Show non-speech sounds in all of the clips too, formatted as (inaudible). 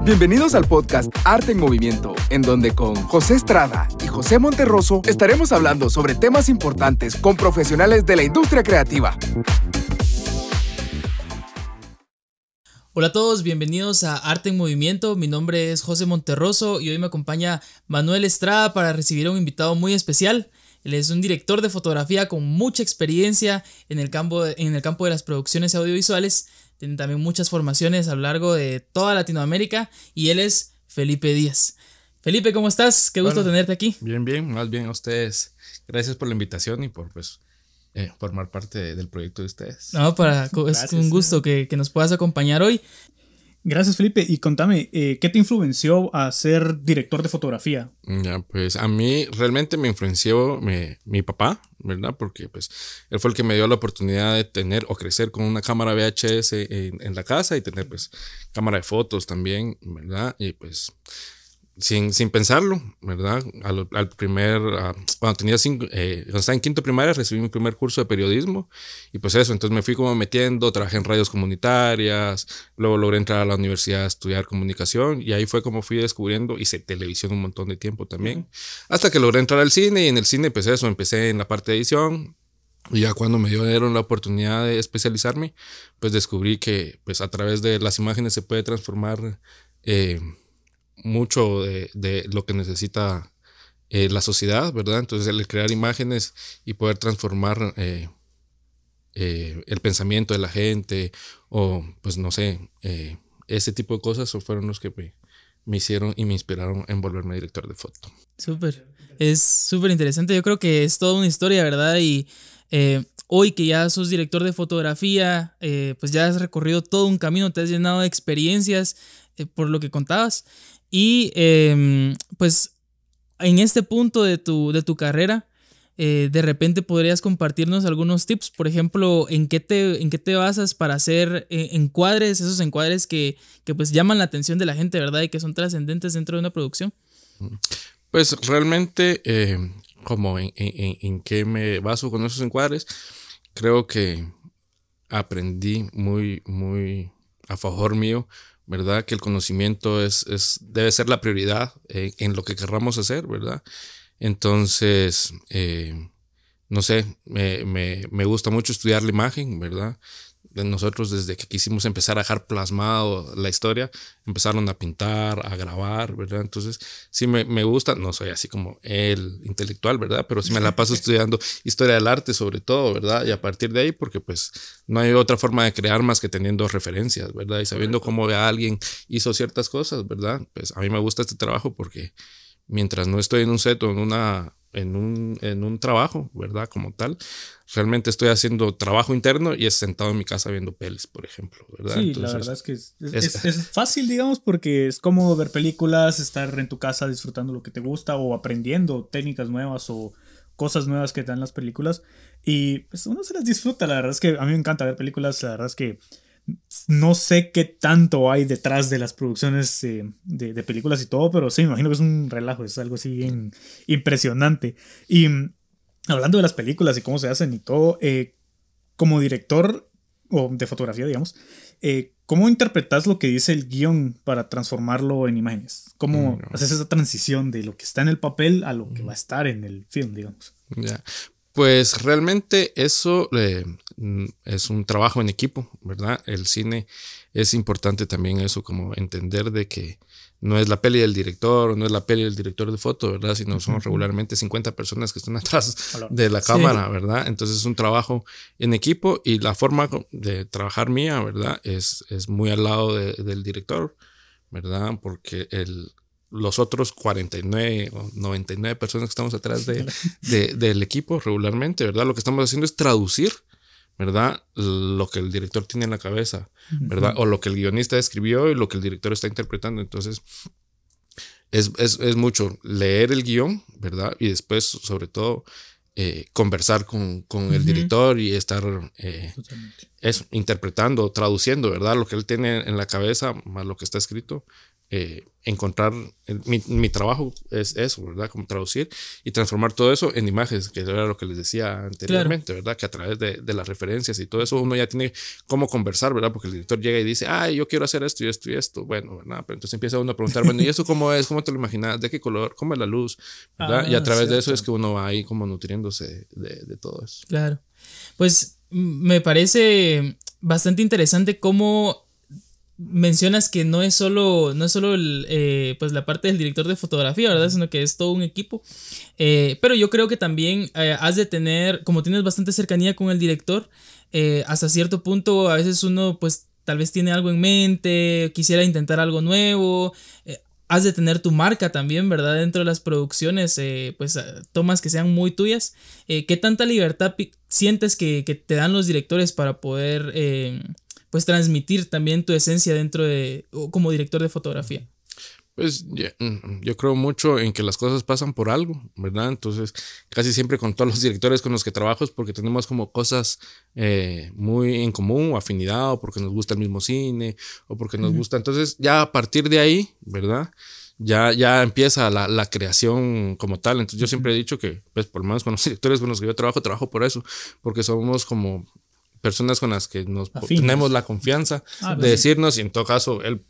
Bienvenidos al podcast Arte en Movimiento, en donde con José Estrada y José Monterroso estaremos hablando sobre temas importantes con profesionales de la industria creativa. Hola a todos, bienvenidos a Arte en Movimiento. Mi nombre es José Monterroso y hoy me acompaña Manuel Estrada para recibir a un invitado muy especial. Él es un director de fotografía con mucha experiencia en el campo de, en el campo de las producciones audiovisuales. Tiene también muchas formaciones a lo largo de toda Latinoamérica y él es Felipe Díaz. Felipe, ¿cómo estás? Qué gusto tenerte aquí. Bien, bien, más bien a ustedes. Gracias por la invitación y por pues eh, formar parte del proyecto de ustedes. No, para, es un gusto que, que, nos puedas acompañar hoy. Gracias, Felipe. Y contame, eh, ¿qué te influenció a ser director de fotografía? Ya, pues a mí realmente me influenció mi, papá, ¿verdad? Porque pues él fue el que me dio la oportunidad de tener o crecer con una cámara VHS en, en la casa y tener pues cámara de fotos también, ¿verdad? Y pues sin, pensarlo, ¿verdad? Al, primer, ah, cuando tenía cinco, eh, cuando estaba en quinto primaria, recibí mi primer curso de periodismo y pues eso, entonces me fui como metiendo, trabajé en radios comunitarias, luego logré entrar a la universidad a estudiar comunicación y ahí fue como fui descubriendo, hice televisión un montón de tiempo también, hasta que logré entrar al cine y en el cine pues eso, empecé en la parte de edición, y ya cuando me dieron la oportunidad de especializarme, pues descubrí que pues a través de las imágenes se puede transformar eh, mucho de, lo que necesita eh, la sociedad, ¿verdad? Entonces el crear imágenes y poder transformar eh, eh, el pensamiento de la gente o pues no sé, ese tipo de cosas fueron los que me, me hicieron y me inspiraron en volverme director de foto. Súper, es súper interesante, yo creo que es toda una historia, ¿verdad? Y hoy que ya sos director de fotografía, pues ya has recorrido todo un camino, te has llenado de experiencias por lo que contabas. Y em, pues en este punto de tu, de tu carrera, eh, de repente podrías compartirnos algunos tips, por ejemplo, en qué te, en qué te basas para hacer eh, encuadres, esos encuadres que, pues llaman la atención de la gente, ¿verdad? Y que son trascendentes dentro de una producción. Pues realmente, eh, como en, en, en qué me baso con esos encuadres, creo que aprendí muy, muy a favor mío ¿verdad? Que el conocimiento es, es debe ser la prioridad eh, en lo que querramos hacer, ¿verdad? Entonces, eh, no sé, me, me, me, gusta mucho estudiar la imagen, ¿verdad? nosotros desde que quisimos empezar a dejar plasmado la historia, empezaron a pintar, a grabar, ¿verdad? Entonces, sí me, me gusta, no soy así como el intelectual, ¿verdad? Pero sí me la paso (laughs) estudiando historia del arte sobre todo, ¿verdad? Y a partir de ahí, porque pues no hay otra forma de crear más que teniendo referencias, ¿verdad? Y sabiendo cómo alguien hizo ciertas cosas, ¿verdad? Pues a mí me gusta este trabajo porque mientras no estoy en un set o en una en un, en un trabajo, ¿verdad? Como tal. Realmente estoy haciendo trabajo interno y es sentado en mi casa viendo pelis, por ejemplo, ¿verdad? Sí, la verdad es que es, fácil, digamos, porque es cómodo ver películas, estar en tu casa disfrutando lo que te gusta o aprendiendo técnicas nuevas o cosas nuevas que te dan las películas. Y pues, uno se las disfruta, la verdad es que a mí me encanta ver películas, la verdad es que no sé qué tanto hay detrás de las producciones eh, de, películas y todo, pero sí, me imagino que es un relajo, es algo así impresionante. Y mm, hablando de las películas y cómo se hacen y todo, eh, como director o de fotografía, digamos, eh, ¿cómo interpretas lo que dice el guión para transformarlo en imágenes? ¿Cómo mm. haces esa transición de lo que está en el papel a lo que mm. va a estar en el film, digamos? Ya. Pues realmente eso Mm, es un trabajo en equipo, ¿verdad? El cine es importante también eso, como entender de que no es la peli del director, no es la peli del director de foto, ¿verdad? Sino son regularmente 50 personas que están (laughs) atrás de la cámara, ¿verdad? Entonces es un trabajo en equipo y la forma de trabajar mía, ¿verdad? Es, es muy al lado del director, ¿verdad? Porque el, los otros 49 o 99 personas que estamos atrás (laughs) del equipo regularmente, ¿verdad? Lo que estamos haciendo es traducir ¿verdad? Lo que el director tiene en la cabeza, ¿verdad? O lo que el guionista escribió y lo que el director está interpretando. Entonces, es, mucho leer el guión, ¿verdad? Y después, sobre todo, eh, conversar con, el director y estar eh, interpretando, traduciendo, ¿verdad? Lo que él tiene en la cabeza más lo que está escrito eh, encontrar, eh, mi, trabajo es eso, ¿verdad? Como traducir y transformar todo eso en imágenes, que era lo que les decía anteriormente, ¿verdad? Que a través de, las referencias y todo eso uno ya tiene cómo conversar, ¿verdad? Porque el director llega y dice, ¡Ay! yo quiero hacer esto y esto y esto, bueno, ¿verdad? Pero entonces empieza uno a preguntar, bueno, ¿y eso cómo es? ¿Cómo te lo imaginas? ¿De qué color? ¿Cómo es la luz? ¿verdad? Ah, y a través de eso es que uno va ahí como nutriéndose de, de todo eso. Claro. Pues me parece bastante interesante cómo mencionas que no es solo, no es solo eh, pues la parte del director de fotografía, ¿verdad? Sino que es todo un equipo. Eh, pero yo creo que también eh, has de tener, como tienes bastante cercanía con el director, hasta cierto punto a veces uno pues tal vez tiene algo en mente, quisiera intentar algo nuevo. has de tener tu marca también, ¿verdad? Dentro de las producciones, pues tomas que sean muy tuyas. ¿Qué tanta libertad sientes que, te dan los directores para poder pues transmitir también tu esencia dentro de, como director de fotografía. Pues mm, mm, yo creo mucho en que las cosas pasan por algo, ¿verdad? Entonces, casi siempre con todos los directores con los que trabajo es porque tenemos como cosas eh, muy en común, afinidad, o porque nos gusta el mismo cine, o porque nos gusta. Entonces, ya a partir de ahí, ¿verdad? Ya, ya empieza la, creación como tal. Entonces, yo siempre he dicho que, pues, por lo menos con los (laughs) directores con los que yo trabajo, trabajo por eso, porque somos como personas con las que nos tenemos la confianza ah, de decirnos, y en todo caso, él,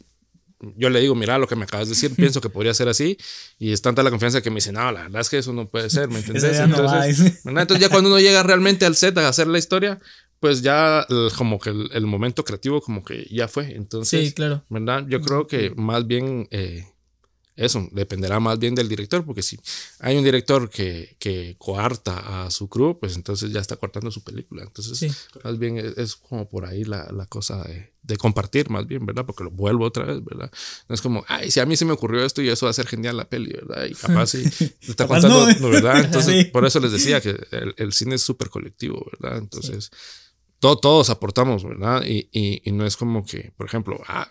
yo le digo, mira lo que me acabas de decir, (laughs) pienso que podría ser así, y es tanta la confianza que me dice, no, la verdad es que eso no puede ser, ¿me (laughs) entiendes? Entonces, ya cuando uno llega realmente al set a hacer la historia, pues ya como que el, momento creativo como que ya fue. Entonces, claro. ¿verdad? Yo creo que más bien eh, eso dependerá más bien del director, porque si hay un director que, que coarta a su crew, pues entonces ya está cortando su película. Entonces, más bien es, como por ahí la, cosa de, compartir, más bien, ¿verdad? Porque lo vuelvo otra vez, ¿verdad? No es como, ay, si a mí se me ocurrió esto y eso va a ser genial la peli, ¿verdad? Y capaz sí (laughs) está contando, ¿verdad? (laughs) Entonces, por eso les decía que el, cine es súper colectivo, ¿verdad? Entonces todo, todos aportamos, ¿verdad? Y, y, no es como que, por ejemplo, ah,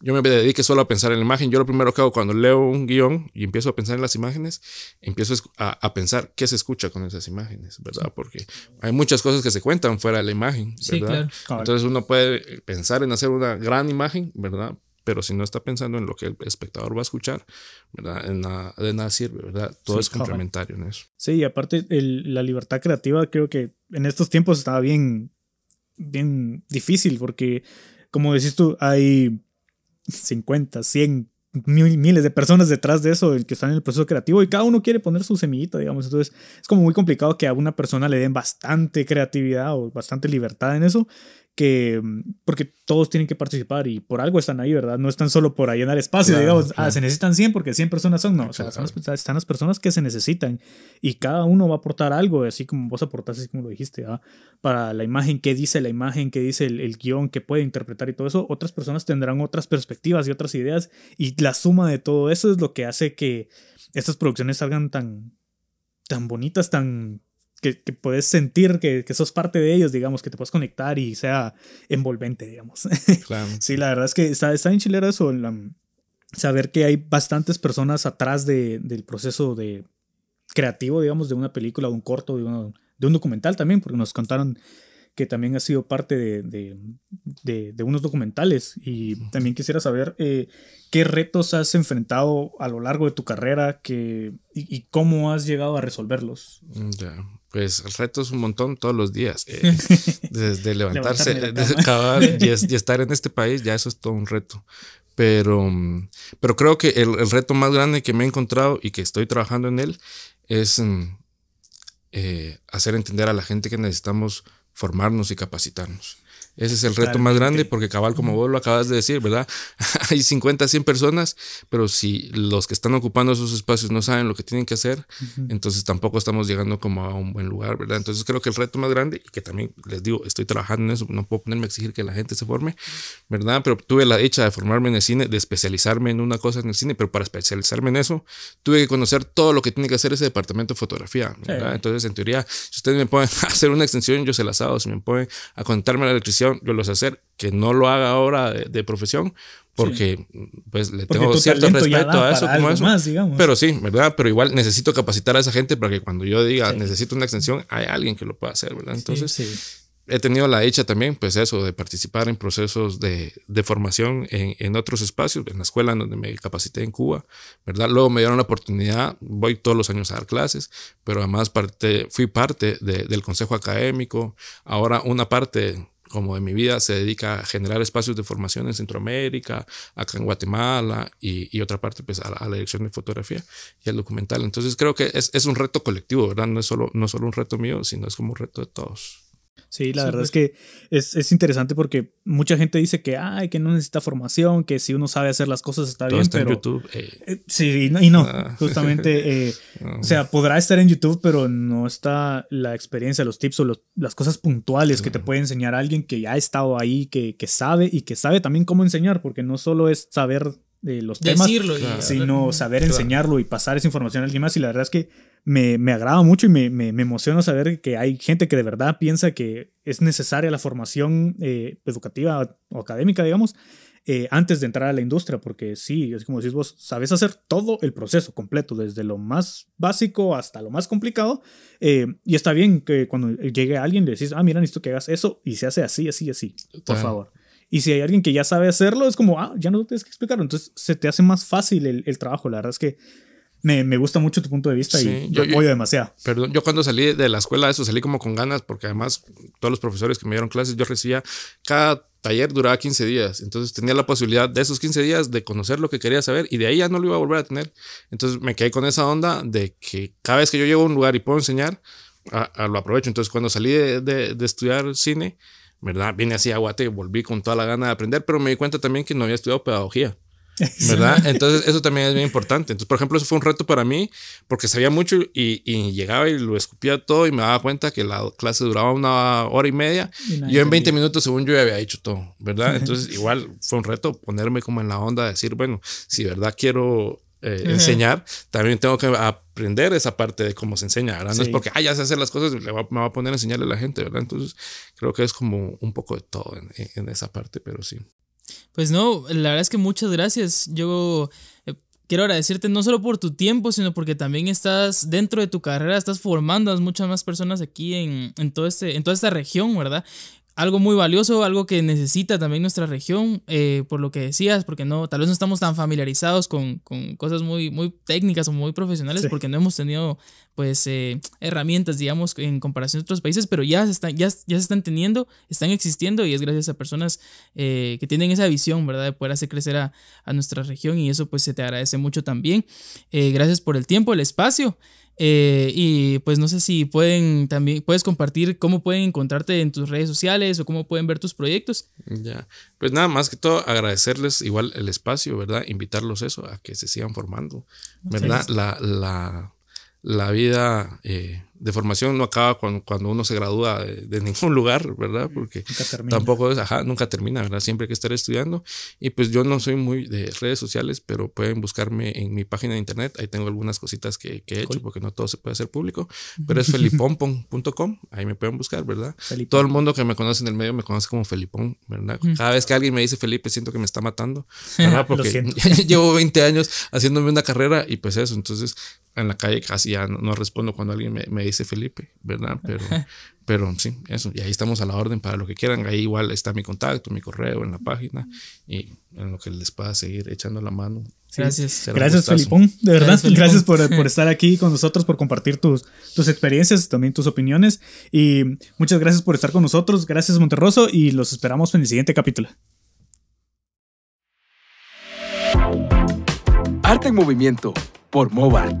yo me dedique solo a pensar en la imagen. Yo lo primero que hago cuando leo un guión y empiezo a pensar en las imágenes, empiezo a, a pensar qué se escucha con esas imágenes, ¿verdad? Porque hay muchas cosas que se cuentan fuera de la imagen, ¿verdad? Sí, claro. Entonces uno puede pensar en hacer una gran imagen, ¿verdad? pero si no está pensando en lo que el espectador va a escuchar, ¿verdad? En nada, de nada sirve, ¿verdad? Todo es complementario en eso. Sí, y aparte la libertad creativa creo que en estos tiempos estaba bien bien difícil porque, como decís tú, hay 50, 100 miles de personas detrás de eso, que están en el proceso creativo y cada uno quiere poner su semillita, digamos. Entonces es como muy complicado que a una persona le den bastante creatividad o bastante libertad en eso, que, porque todos tienen que participar y por algo están ahí, ¿verdad? No están solo por llenar espacio, digamos, ah, se necesitan 100 porque 100 personas son, no, o sea, están las, personas que se necesitan y cada uno va a aportar algo, así como vos aportás, así como lo dijiste, ¿ah? para la imagen, qué dice la imagen, qué dice el, el guión, qué puede interpretar y todo eso, otras personas tendrán otras perspectivas y otras ideas y la suma de todo eso es lo que hace que estas producciones salgan tan, tan bonitas, tan... Que, puedes sentir que, sos parte de ellos, digamos, que te puedes conectar y sea envolvente, digamos. (laughs) sí, la verdad es que está, está bien chilera eso, saber que hay bastantes personas atrás del proceso de creativo, digamos, de una película, de un corto, de un documental también, porque nos contaron que también ha sido parte de, unos documentales. Y también quisiera saber eh, qué retos has enfrentado a lo largo de tu carrera que, y, cómo has llegado a resolverlos. Mm, ya, pues es un montón todos los días. Eh, (laughs) desde levantarse, desde acabar y, (laughs) estar en este país, ya eso es todo un reto. Pero, mm, pero creo que el, reto más grande que me he encontrado y que estoy trabajando en él es mm, eh, hacer entender a la gente que necesitamos formarnos y capacitarnos. Ese es el reto más grande porque cabal, como vos lo acabas de decir, ¿verdad? (laughs) Hay 50, 100 personas, pero si los que están ocupando esos espacios no saben lo que tienen que hacer, entonces tampoco estamos llegando como a un buen lugar, ¿verdad? Entonces creo que el reto más grande, y que también les digo, estoy trabajando en eso, no puedo ponerme a exigir que la gente se forme, ¿verdad? Pero tuve la dicha de formarme en el cine, de especializarme en una cosa en el cine, pero para especializarme en eso, tuve que conocer todo lo que tiene que hacer ese departamento de fotografía, ¿verdad? Entonces, en teoría, si ustedes me pueden (laughs) hacer una extensión, yo se las hago, si me pueden a contarme la electricidad, yo lo sé hacer, que no lo haga ahora de, profesión, porque pues le tengo cierto respeto a eso, pero sí, ¿verdad? Pero igual necesito capacitar a esa gente para que cuando yo diga necesito una extensión, hay alguien que lo pueda hacer, ¿verdad? Entonces, sí, he tenido la dicha también, pues eso, de participar en procesos de, formación en, otros espacios, en la escuela donde me capacité en Cuba, ¿verdad? Luego me dieron la oportunidad, voy todos los años a dar clases, pero además parte, fui parte del consejo académico, ahora una parte como de mi vida se dedica a generar espacios de formación en Centroamérica, acá en Guatemala y, otra parte pues a, la dirección de fotografía y al documental. Entonces creo que es, un reto colectivo, ¿verdad? No es, solo, no es solo un reto mío, sino es como un reto de todos. Sí, la verdad es pues. que es, interesante porque mucha gente dice que, ay, que no necesita formación, que si uno sabe hacer las cosas está bien. Está en YouTube. Eh. Eh, sí, y no, ah. (laughs) justamente, eh, (laughs) o sea, podrá estar en YouTube, pero no está la experiencia, los tips o las cosas puntuales que te puede enseñar alguien que ya ha estado ahí, que, que sabe y que sabe también cómo enseñar, porque no solo es saber de los temas, sino saber enseñarlo y pasar esa información a alguien más. Y la verdad es que me, agrada mucho y me, emociona saber que hay gente que de verdad piensa que es necesaria la formación eh, educativa o académica, digamos, eh, antes de entrar a la industria, porque sí, es como decís vos, sabes hacer todo el proceso completo, desde lo más básico hasta lo más complicado, eh, y está bien que cuando llegue alguien le decís, ah, mira, necesito que hagas eso, y se hace así, así, así, por favor. Y si hay alguien que ya sabe hacerlo, es como, ah, ya no tienes que explicarlo. Entonces se te hace más fácil el, trabajo. La verdad es que me, me, gusta mucho tu punto de vista y yo, voy demasiado. Perdón, yo cuando salí de la escuela, eso salí como con ganas, porque además todos los profesores que me dieron clases, yo recibía cada taller duraba 15 días, entonces tenía la posibilidad de esos 15 días de conocer lo que quería saber y de ahí ya no lo iba a volver a tener. Entonces me quedé con esa onda de que cada vez que yo llego a un lugar y puedo enseñar, a, lo aprovecho. Entonces cuando salí de, de estudiar cine, ¿verdad? Vine así a Guate volví con toda la gana de aprender, pero me di cuenta también que no había estudiado pedagogía. (laughs) ¿Verdad? Entonces, eso también es bien importante. Entonces, por ejemplo, eso fue un reto para mí porque sabía mucho y, llegaba y lo escupía todo y me daba cuenta que la clase duraba una hora y media. Y yo en 20 minutos, según yo, ya había hecho todo, ¿verdad? (laughs) Entonces, igual fue un reto ponerme como en la onda, decir, bueno, si verdad quiero eh, enseñar, también tengo que a, aprender esa parte de cómo se enseña, ¿verdad? No es porque, ah, ya se hacer las cosas, me va a poner a enseñarle a la gente, ¿verdad? Entonces, creo que es como un poco de todo en, esa parte, pero sí. Pues no, la verdad es que muchas gracias. Yo eh, quiero agradecerte no solo por tu tiempo, sino porque también estás dentro de tu carrera, estás formando a muchas más personas aquí todo este, en toda esta región, ¿verdad? algo muy valioso, algo que necesita también nuestra región, eh, por lo que decías, porque no, tal vez no estamos tan familiarizados con, cosas muy, muy técnicas o muy profesionales, porque no hemos tenido pues eh, herramientas, digamos, en comparación a otros países, pero ya se están, ya, ya se están teniendo, están existiendo y es gracias a personas eh, que tienen esa visión, ¿verdad? De poder hacer crecer a, a, nuestra región y eso pues se te agradece mucho también. gracias por el tiempo, el espacio. Eh, y pues no sé si pueden también, puedes compartir cómo pueden encontrarte en tus redes sociales o cómo pueden ver tus proyectos. Ya, pues nada, más que todo agradecerles igual el espacio, ¿verdad? Invitarlos eso, a que se sigan formando, ¿verdad? La, la, la, vida eh, de formación no acaba cuando, cuando uno se gradúa de, ningún lugar, ¿verdad? Mm, porque tampoco es, ajá, nunca termina, ¿verdad? Siempre hay que estar estudiando. Y pues yo no soy muy de redes sociales, pero pueden buscarme en mi página de internet. Ahí tengo algunas cositas que, he hecho, porque no todo se puede hacer público, pero es (laughs) felipompon.com. Ahí me pueden buscar, ¿verdad? Todo el mundo que me conoce en el medio me conoce como Felipón, ¿verdad? Cada vez que alguien me dice Felipe, siento que me está matando, (laughs) ¿verdad? Porque (laughs) llevo 20 años haciéndome una carrera y pues eso. Entonces, en la calle casi ya no, respondo cuando alguien me dice dice Felipe, ¿verdad? (laughs) Pero, pero sí, eso. Y ahí estamos a la orden para lo que quieran. Ahí igual está mi contacto, mi correo en la página y en lo que les pueda seguir echando la mano. gracias. Gracias, Felipón. De verdad, gracias, por, (laughs) estar aquí con nosotros, por compartir tus, tus experiencias, también tus opiniones. Y muchas gracias por estar con nosotros. Gracias, Monterroso. Y los esperamos en el siguiente capítulo. Arte en Movimiento por Mobart.